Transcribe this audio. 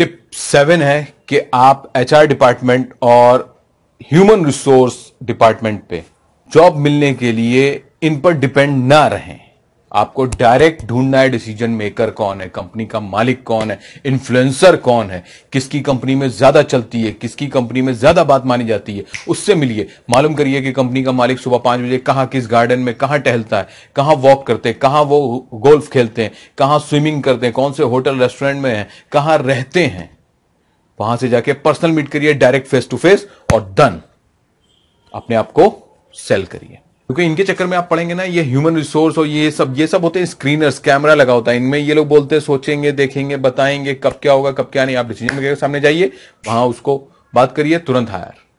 tip seven है कि आप एचआर डिपार्टमेंट और ह्यूमन रिसोर्स डिपार्टमेंट पे जॉब मिलने के लिए इन पर डिपेंड ना रहें आपको डायरेक्ट ढूंढना है डिसीजन मेकर कौन है कंपनी का मालिक कौन है इन्फ्लुएंसर कौन है किसकी कंपनी में ज्यादा चलती है किसकी कंपनी में ज्यादा बात मानी जाती है उससे मिलिए मालूम करिए कि कंपनी का मालिक सुबह पांच बजे कहाँ किस गार्डन में कहाँ टहलता है कहाँ वॉक करते हैं कहाँ वो गोल्फ खेलते हैं कहाँ स्विमिंग करते हैं कौन से होटल रेस्टोरेंट में है कहाँ रहते हैं वहां से जाके पर्सनल मीट करिए डायरेक्ट फेस टू फेस और डन अपने आप को सेल करिए क्योंकि इनके चक्कर में आप पढ़ेंगे ना ये ह्यूमन रिसोर्स और ये सब ये सब होते हैं स्क्रीनर्स कैमरा लगा होता है इनमें ये लोग बोलते हैं सोचेंगे देखेंगे बताएंगे कब क्या होगा कब क्या नहीं आप डिसीजन मेकर के सामने जाइए वहां उसको बात करिए तुरंत हायर